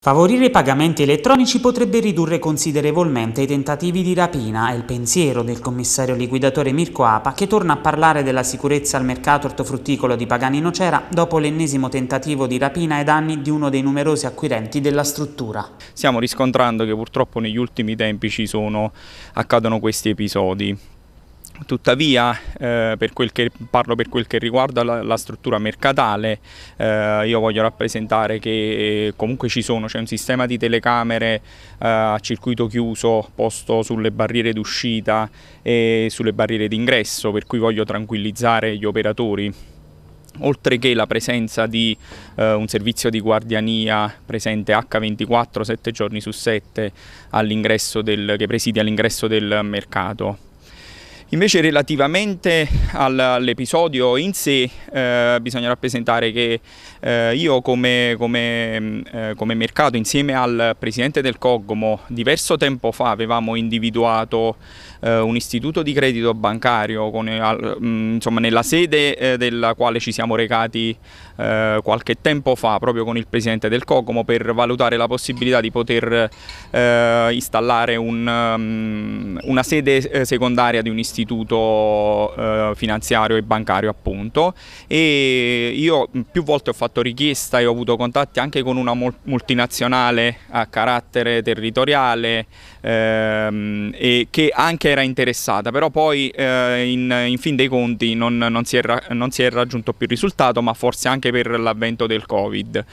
Favorire i pagamenti elettronici potrebbe ridurre considerevolmente i tentativi di rapina, è il pensiero del commissario liquidatore Mirko Apa che torna a parlare della sicurezza al mercato ortofrutticolo di Pagani Nocera dopo l'ennesimo tentativo di rapina ai danni di uno dei numerosi acquirenti della struttura. Stiamo riscontrando che purtroppo negli ultimi tempi ci sono, accadono questi episodi. Tuttavia, eh, per che, parlo per quel che riguarda la, la struttura mercatale, eh, io voglio rappresentare che comunque ci sono, c'è un sistema di telecamere eh, a circuito chiuso posto sulle barriere d'uscita e sulle barriere d'ingresso, per cui voglio tranquillizzare gli operatori oltre che la presenza di eh, un servizio di guardiania presente H24 7 giorni su 7 che presidi all'ingresso del mercato. Invece relativamente all'episodio in sé eh, bisogna rappresentare che eh, io come, come, mm, eh, come, mercato insieme al presidente del Cogomo diverso tempo fa avevamo individuato eh, un istituto di credito bancario con, eh, mm, insomma, nella sede eh, della quale ci siamo recati qualche tempo fa proprio con il presidente del Cogomo per valutare la possibilità di poter installare un, um, una sede secondaria di un istituto istituto eh, finanziario e bancario appunto e io mm, più volte ho fatto richiesta e ho avuto contatti anche con una multinazionale a carattere territoriale ehm, e che anche era interessata però poi eh, in, in, fin dei conti non, non, si non, si è raggiunto più il risultato ma forse anche per l'avvento del covid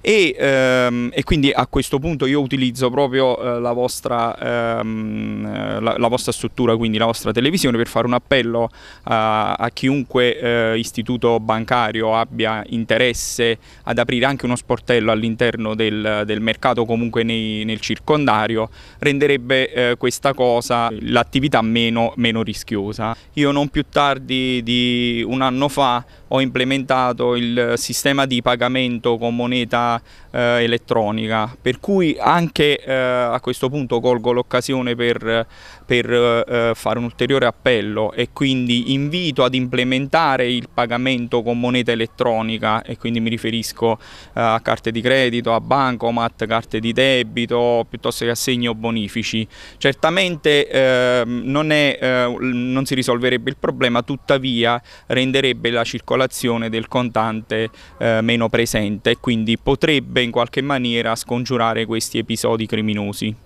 e, ehm, e, quindi a questo punto io utilizzo proprio eh, la, vostra, ehm, la, la vostra struttura quindi la vostra televisione trasmissione per fare un appello a, a chiunque eh, istituto bancario abbia interesse ad aprire anche uno sportello all'interno del, del mercato comunque nei, nel circondario, renderebbe eh, questa cosa l'attività meno, meno rischiosa. Io non più tardi di un anno fa ho implementato il sistema di pagamento con moneta eh, elettronica, per cui anche eh, a questo punto colgo l'occasione per, per eh, fare un ulteriore appello appello e quindi invito ad implementare il pagamento con moneta elettronica e quindi mi riferisco eh, a carte di credito, a bancomat, carte di debito piuttosto che assegni o bonifici. Certamente eh, non, è, eh, non si risolverebbe il problema, tuttavia renderebbe la circolazione del contante eh, meno presente e quindi potrebbe in qualche maniera scongiurare questi episodi criminosi.